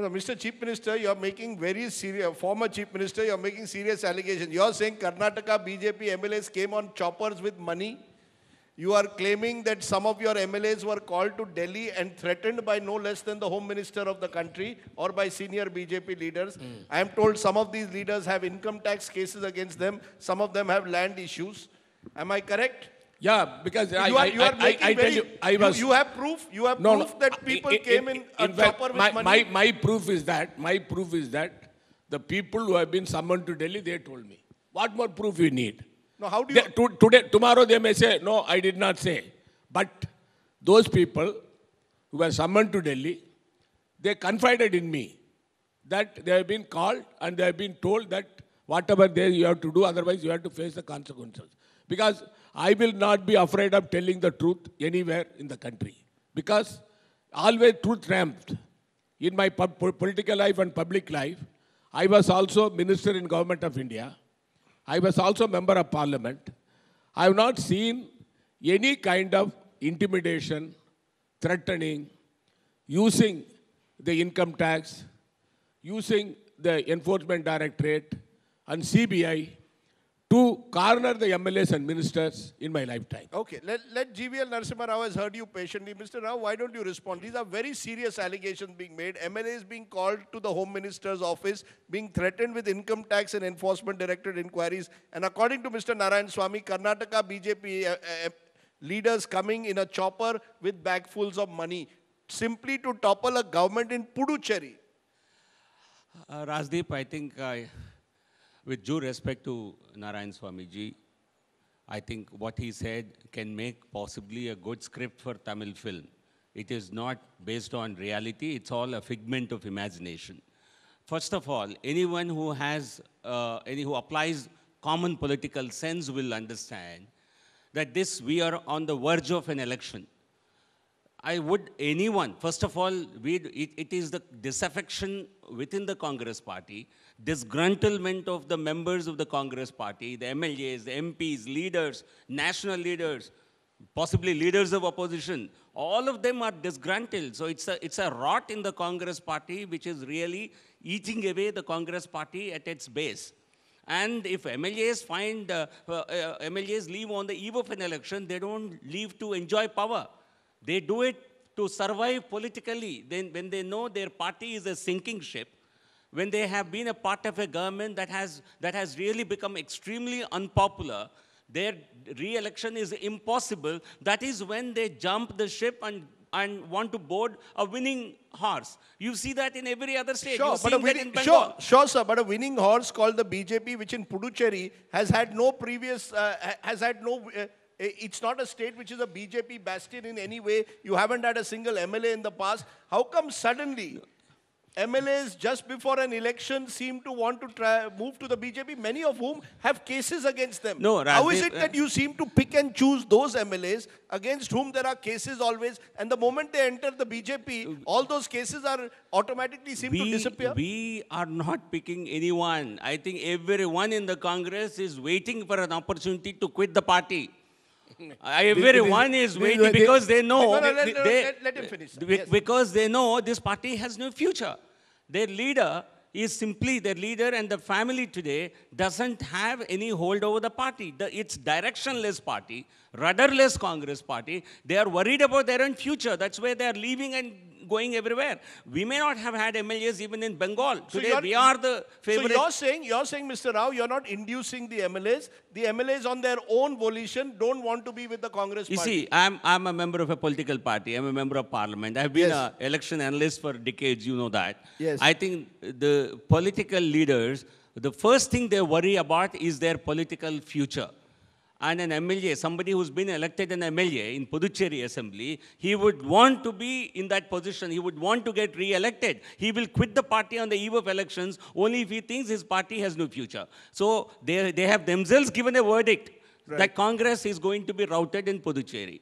No, no, Mr. Chief Minister, you are making very serious, uh, former Chief Minister, you are making serious allegations. You are saying Karnataka BJP MLAs came on choppers with money. You are claiming that some of your MLAs were called to Delhi and threatened by no less than the Home Minister of the country or by senior BJP leaders. Mm. I am told some of these leaders have income tax cases against them. Some of them have land issues. Am I correct? Yeah, because I, you are, you are I, making I, I very, you, I was. You, you, have proof. You have no, proof that people in, came in, in a fact, chopper with my, money. My, my proof is that. My proof is that the people who have been summoned to Delhi, they told me. What more proof you need? No, how do you? They, to, today, tomorrow they may say, no, I did not say. But those people who were summoned to Delhi, they confided in me that they have been called and they have been told that whatever they you have to do, otherwise you have to face the consequences. Because I will not be afraid of telling the truth anywhere in the country. Because always truth triumphed. In my political life and public life, I was also minister in government of India. I was also member of parliament. I have not seen any kind of intimidation, threatening, using the income tax, using the enforcement directorate and CBI to corner the MLAs and ministers in my lifetime. Okay, let, let GVL Narasimha Rao has heard you patiently. Mr. Rao, why don't you respond? These are very serious allegations being made. MLAs being called to the Home Minister's office, being threatened with income tax and enforcement directed inquiries. And according to Mr. Narayan Swamy, Karnataka BJP uh, uh, uh, leaders coming in a chopper with bagfuls of money simply to topple a government in Puducherry. Uh, Rajdeep, I think... Uh, with due respect to Narayan Swamiji, I think what he said can make possibly a good script for Tamil film. It is not based on reality, it's all a figment of imagination. First of all, anyone who has, uh, any who applies common political sense will understand that this, we are on the verge of an election. I would anyone, first of all, we, it, it is the disaffection within the Congress party, disgruntlement of the members of the Congress party, the MLAs, the MPs, leaders, national leaders, possibly leaders of opposition, all of them are disgruntled. So it's a, it's a rot in the Congress party which is really eating away the Congress party at its base. And if MLAs find, uh, uh, MLAs leave on the eve of an election, they don't leave to enjoy power. They do it to survive politically. Then, when they know their party is a sinking ship, when they have been a part of a government that has, that has really become extremely unpopular, their re-election is impossible. That is when they jump the ship and and want to board a winning horse. You see that in every other state. Sure, but a winning, sure, sure, sir. But a winning horse called the BJP, which in Puducherry has had no previous, uh, has had no uh, it's not a state which is a BJP bastion in any way. You haven't had a single MLA in the past. How come suddenly MLAs just before an election seem to want to try, move to the BJP, many of whom have cases against them. No, Rajdeep, How is it uh, that you seem to pick and choose those MLAs against whom there are cases always and the moment they enter the BJP, all those cases are automatically seem we, to disappear? We are not picking anyone. I think everyone in the Congress is waiting for an opportunity to quit the party. Everyone is waiting because they know. No, no, let, they, let, let, him finish. Yes. Because they know this party has no future. Their leader is simply their leader and the family today doesn't have any hold over the party. The, it's directionless party, rudderless Congress party. They are worried about their own future. That's why they are leaving and going everywhere. We may not have had MLAs even in Bengal. Today we are the favorite. So you're saying, you're saying, Mr. Rao, you're not inducing the MLAs. The MLAs on their own volition don't want to be with the Congress you party. see, I'm, I'm a member of a political party. I'm a member of parliament. I've been yes. an election analyst for decades. You know that. Yes. I think the political leaders, the first thing they worry about is their political future and an MLA, somebody who's been elected an MLA in Puducherry Assembly, he would want to be in that position. He would want to get re-elected. He will quit the party on the eve of elections only if he thinks his party has no future. So they, they have themselves given a verdict right. that Congress is going to be routed in Puducherry.